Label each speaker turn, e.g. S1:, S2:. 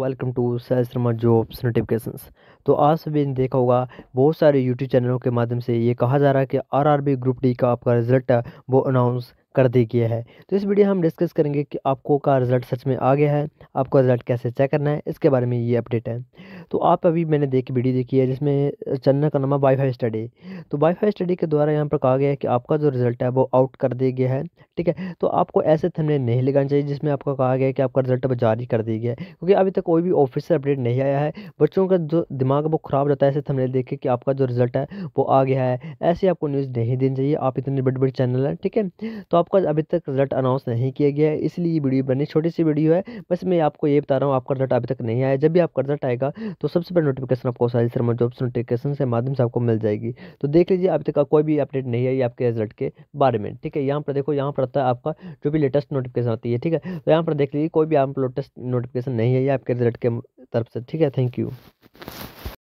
S1: welcome to सहस्त्रमा jobs notifications तो आज सभी ने देखा होगा बहुत सारे यूट्यूब चैनलों के माध्यम से ये कहा जा रहा है कि आरआरबी ग्रुप डी का आपका रिजल्ट है वो अनाउंस कर दी गया है तो इस वीडियो हम डिस्कस करेंगे कि आपको का रिज़ल्ट सच में आ गया है आपको रिज़ल्ट कैसे चेक करना है इसके बारे में ये अपडेट है तो आप अभी मैंने देख वीडियो देखी है जिसमें चन्ना का नाम वाई वाईफाई स्टडी तो वाईफाई स्टडी के द्वारा यहाँ पर कहा गया है कि आपका जो रिज़ल्ट है वो आउट कर दिया गया है ठीक है तो आपको ऐसे थमने नहीं लगाना चाहिए जिसमें आपको कहा गया है कि आपका रिज़ल्ट अब जारी कर दिया गया है क्योंकि अभी तक कोई भी ऑफिसर अपडेट नहीं आया है बच्चों का जो दिमाग वो ख़राब रहता है ऐसे थमने देख के कि आपका जो रिज़ल्ट है वो आ गया है ऐसे आपको न्यूज़ नहीं देनी चाहिए आप इतने बड़े बड़े चैनल हैं ठीक है तो आपका अभी तक रिजल्ट अनाउंस नहीं किया गया है इसलिए ये वीडियो बनी छोटी सी वीडियो है बस मैं आपको ये बता रहा हूँ आपका रिजल्ट अभी तक नहीं आया जब भी आपका रिजल्ट आएगा तो सबसे पहले नोटिफिकेशन आपको सारी शर्मा जॉब्स नोटिफिकेशन से माध्यम से आपको मिल जाएगी तो देख लीजिए अभी तक कोई भी अपडेट नहीं आई आपके रिजल्ट के बारे में ठीक है यहाँ पर देखो यहाँ पर आता है आपका जो भी लेटेस्ट नोटिफिकेशन आती है ठीक है तो यहाँ पर देख लीजिए कोई भी आप लेटेस्ट नोटिफिकेशन नहीं आई आपके रिजल्ट के तरफ से ठीक है थैंक यू